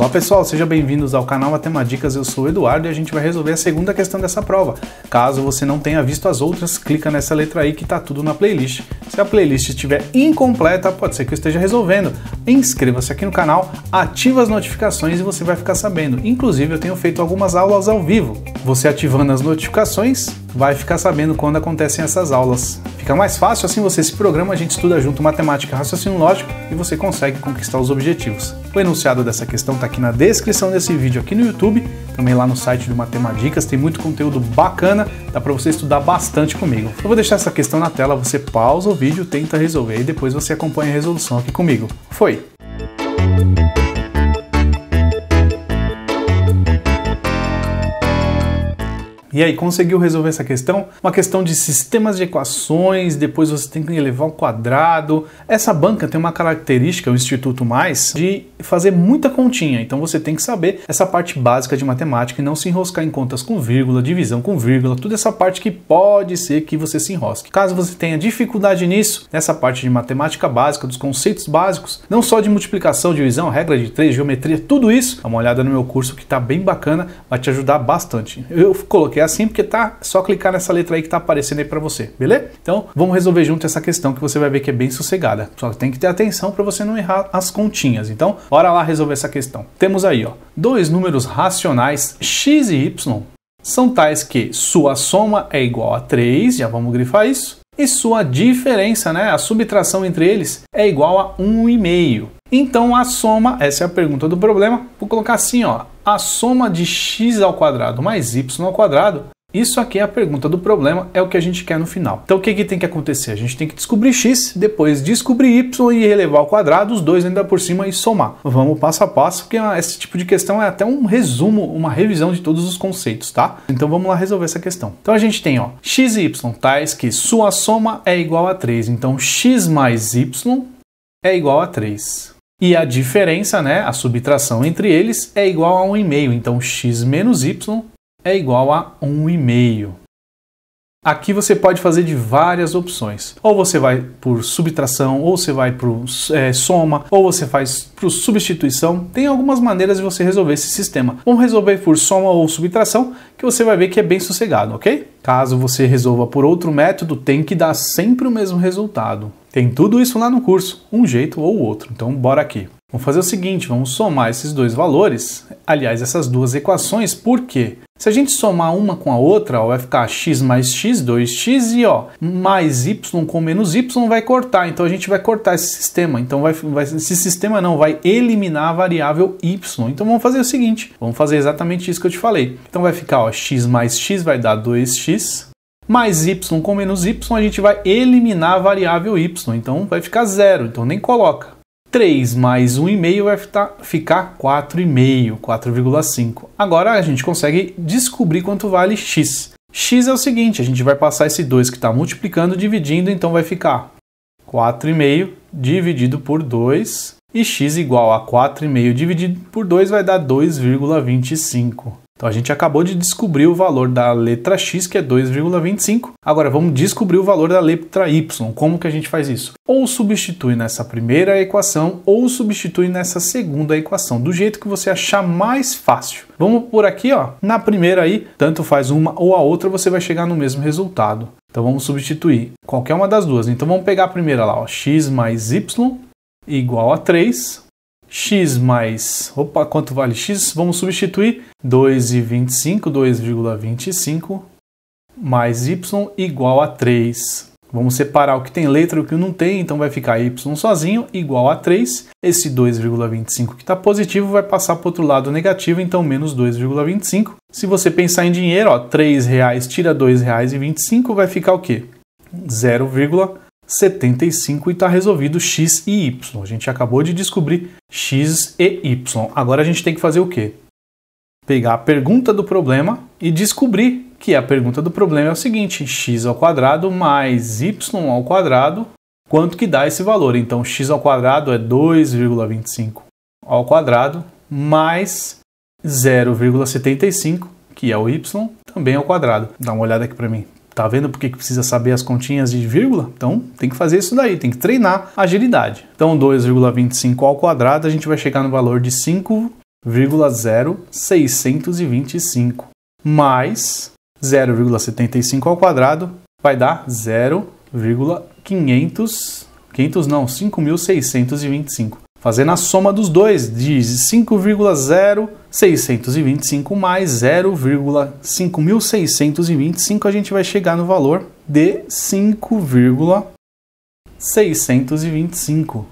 Olá pessoal, sejam bem-vindos ao canal Dicas, eu sou o Eduardo e a gente vai resolver a segunda questão dessa prova. Caso você não tenha visto as outras, clica nessa letra aí que está tudo na playlist. Se a playlist estiver incompleta, pode ser que eu esteja resolvendo. Inscreva-se aqui no canal, ative as notificações e você vai ficar sabendo. Inclusive eu tenho feito algumas aulas ao vivo. Você ativando as notificações, vai ficar sabendo quando acontecem essas aulas. Fica mais fácil assim você se programa, a gente estuda junto matemática, raciocínio lógico e você consegue conquistar os objetivos. O enunciado dessa questão está aqui na descrição desse vídeo aqui no YouTube, também lá no site do Matemática. tem muito conteúdo bacana, dá para você estudar bastante comigo. Eu vou deixar essa questão na tela, você pausa o vídeo, tenta resolver e depois você acompanha a resolução aqui comigo. Foi! E aí, conseguiu resolver essa questão? Uma questão de sistemas de equações, depois você tem que elevar ao quadrado. Essa banca tem uma característica, o Instituto Mais, de fazer muita continha. Então você tem que saber essa parte básica de matemática e não se enroscar em contas com vírgula, divisão com vírgula, toda essa parte que pode ser que você se enrosque. Caso você tenha dificuldade nisso, nessa parte de matemática básica, dos conceitos básicos, não só de multiplicação, divisão, regra de três, geometria, tudo isso, dá uma olhada no meu curso que está bem bacana, vai te ajudar bastante. Eu coloquei é assim, porque tá só clicar nessa letra aí que tá aparecendo aí para você, beleza? Então, vamos resolver junto essa questão que você vai ver que é bem sossegada. Só tem que ter atenção para você não errar as continhas. Então, bora lá resolver essa questão. Temos aí, ó, dois números racionais x e y são tais que sua soma é igual a 3, já vamos grifar isso, e sua diferença, né, a subtração entre eles, é igual a 1,5. Então a soma, essa é a pergunta do problema, vou colocar assim, ó, a soma de x ao quadrado mais y ao quadrado, isso aqui é a pergunta do problema, é o que a gente quer no final. Então o que, que tem que acontecer? A gente tem que descobrir x, depois descobrir y e relevar ao quadrado, os dois ainda por cima e somar. Vamos passo a passo, porque esse tipo de questão é até um resumo, uma revisão de todos os conceitos, tá? Então vamos lá resolver essa questão. Então a gente tem, ó, x e y tais que sua soma é igual a 3. Então x mais y é igual a 3. E a diferença, né, a subtração entre eles, é igual a 1,5. Então, x menos y é igual a 1,5. Aqui você pode fazer de várias opções. Ou você vai por subtração, ou você vai por é, soma, ou você faz por substituição. Tem algumas maneiras de você resolver esse sistema. Vamos resolver por soma ou subtração, que você vai ver que é bem sossegado, ok? Caso você resolva por outro método, tem que dar sempre o mesmo resultado. Tem tudo isso lá no curso, um jeito ou outro. Então bora aqui. Vamos fazer o seguinte, vamos somar esses dois valores, aliás, essas duas equações, por quê? Se a gente somar uma com a outra, ó, vai ficar x mais x, 2x, e ó, mais y com menos y vai cortar. Então a gente vai cortar esse sistema. Então vai, vai, esse sistema não, vai eliminar a variável y. Então vamos fazer o seguinte, vamos fazer exatamente isso que eu te falei. Então vai ficar ó, x mais x vai dar 2x, mais y com menos y, a gente vai eliminar a variável y. Então vai ficar zero, então nem coloca. 3 mais 1,5 vai ficar 4,5, 4,5. Agora a gente consegue descobrir quanto vale x. x é o seguinte, a gente vai passar esse 2 que está multiplicando, dividindo, então vai ficar 4,5 dividido por 2, e x igual a 4,5 dividido por 2 vai dar 2,25. Então a gente acabou de descobrir o valor da letra X, que é 2,25. Agora vamos descobrir o valor da letra Y. Como que a gente faz isso? Ou substitui nessa primeira equação ou substitui nessa segunda equação, do jeito que você achar mais fácil. Vamos por aqui, ó. Na primeira aí, tanto faz uma ou a outra, você vai chegar no mesmo resultado. Então vamos substituir qualquer uma das duas. Então vamos pegar a primeira lá, ó, x mais y igual a 3 x mais, opa, quanto vale x? Vamos substituir 2,25, 2,25 mais y igual a 3. Vamos separar o que tem letra e o que não tem, então vai ficar y sozinho igual a 3. Esse 2,25 que está positivo vai passar para o outro lado negativo, então menos 2,25. Se você pensar em dinheiro, ó, 3 reais tira 2 vai ficar o quê? 0,25. 75 e está resolvido x e y. A gente acabou de descobrir x e y. Agora a gente tem que fazer o quê? Pegar a pergunta do problema e descobrir que a pergunta do problema é o seguinte: x ao quadrado mais y ao quadrado, quanto que dá esse valor? Então x ao quadrado é 2,25 ao quadrado mais 0,75, que é o y, também ao quadrado. Dá uma olhada aqui para mim. Tá vendo por que precisa saber as continhas de vírgula? Então tem que fazer isso daí, tem que treinar agilidade. Então 2,25 ao quadrado, a gente vai chegar no valor de 5,0625 mais 0,75 ao quadrado vai dar 0,500, 500 não, 5.625. Fazendo a soma dos dois, diz 5,0625 mais 0,5625, a gente vai chegar no valor de 5,625.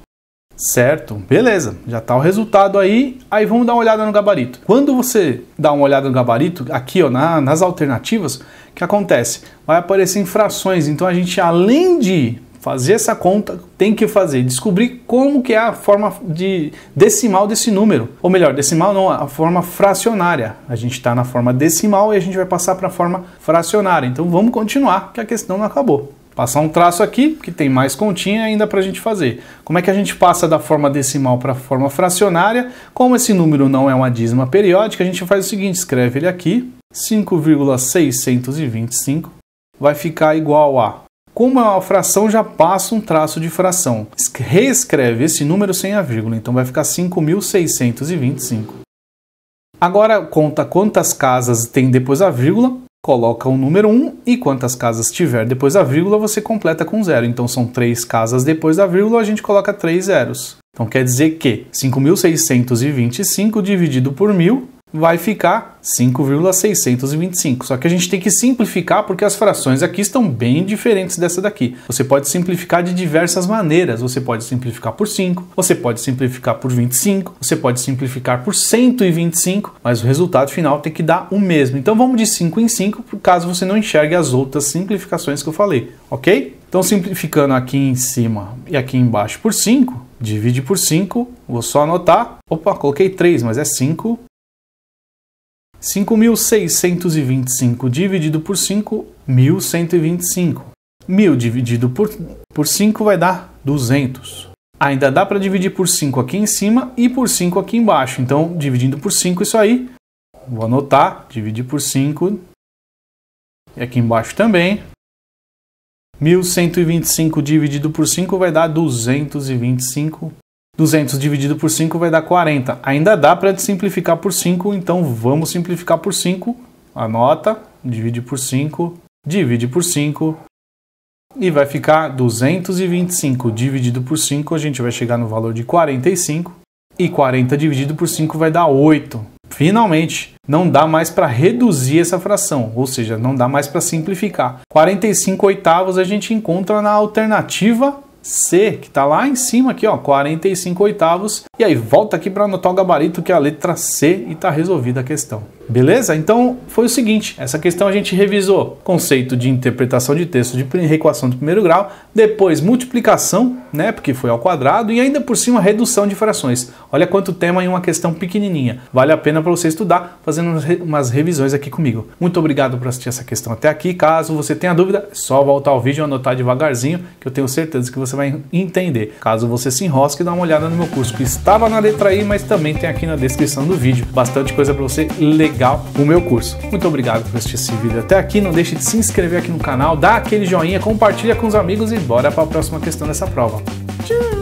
Certo? Beleza, já está o resultado aí. Aí vamos dar uma olhada no gabarito. Quando você dá uma olhada no gabarito, aqui ó, na, nas alternativas, o que acontece? Vai aparecer frações. Então a gente, além de fazer essa conta, tem que fazer, descobrir como que é a forma de decimal desse número. Ou melhor, decimal não, a forma fracionária. A gente está na forma decimal e a gente vai passar para a forma fracionária. Então vamos continuar, que a questão não acabou. Passar um traço aqui, que tem mais continha ainda para a gente fazer. Como é que a gente passa da forma decimal para a forma fracionária? Como esse número não é uma dízima periódica, a gente faz o seguinte, escreve ele aqui, 5,625 vai ficar igual a como a fração já passa um traço de fração. Reescreve esse número sem a vírgula, então vai ficar 5.625. Agora conta quantas casas tem depois a vírgula, coloca o número 1 e quantas casas tiver depois da vírgula, você completa com zero. Então são três casas depois da vírgula, a gente coloca três zeros. Então quer dizer que 5.625 dividido por mil vai ficar 5,625. Só que a gente tem que simplificar porque as frações aqui estão bem diferentes dessa daqui. Você pode simplificar de diversas maneiras. Você pode simplificar por 5, você pode simplificar por 25, você pode simplificar por 125, mas o resultado final tem que dar o mesmo. Então vamos de 5 em 5, caso você não enxergue as outras simplificações que eu falei, ok? Então simplificando aqui em cima e aqui embaixo por 5, divide por 5, vou só anotar. Opa, coloquei 3, mas é 5 5.625 dividido por 5, 1.125. 1.000 dividido por, por 5 vai dar 200. Ainda dá para dividir por 5 aqui em cima e por 5 aqui embaixo. Então, dividindo por 5 isso aí, vou anotar, dividir por 5. E aqui embaixo também. 1.125 dividido por 5 vai dar 225 200 dividido por 5 vai dar 40. Ainda dá para simplificar por 5, então vamos simplificar por 5. Anota, divide por 5, divide por 5 e vai ficar 225 dividido por 5, a gente vai chegar no valor de 45 e 40 dividido por 5 vai dar 8. Finalmente, não dá mais para reduzir essa fração, ou seja, não dá mais para simplificar. 45 oitavos a gente encontra na alternativa C, que está lá em cima aqui, ó, 45 oitavos. E aí volta aqui para anotar o gabarito que é a letra C e está resolvida a questão. Beleza? Então foi o seguinte: essa questão a gente revisou conceito de interpretação de texto de reequação de primeiro grau, depois multiplicação, né? Porque foi ao quadrado, e ainda por cima redução de frações. Olha quanto tema em uma questão pequenininha. Vale a pena para você estudar fazendo umas revisões aqui comigo. Muito obrigado por assistir essa questão até aqui. Caso você tenha dúvida, é só voltar ao vídeo e anotar devagarzinho, que eu tenho certeza que você vai entender. Caso você se enrosque, dá uma olhada no meu curso que estava na letra I, mas também tem aqui na descrição do vídeo. Bastante coisa para você ler legal o meu curso. Muito obrigado por assistir esse vídeo até aqui. Não deixe de se inscrever aqui no canal, dá aquele joinha, compartilha com os amigos e bora para a próxima questão dessa prova. Tchau!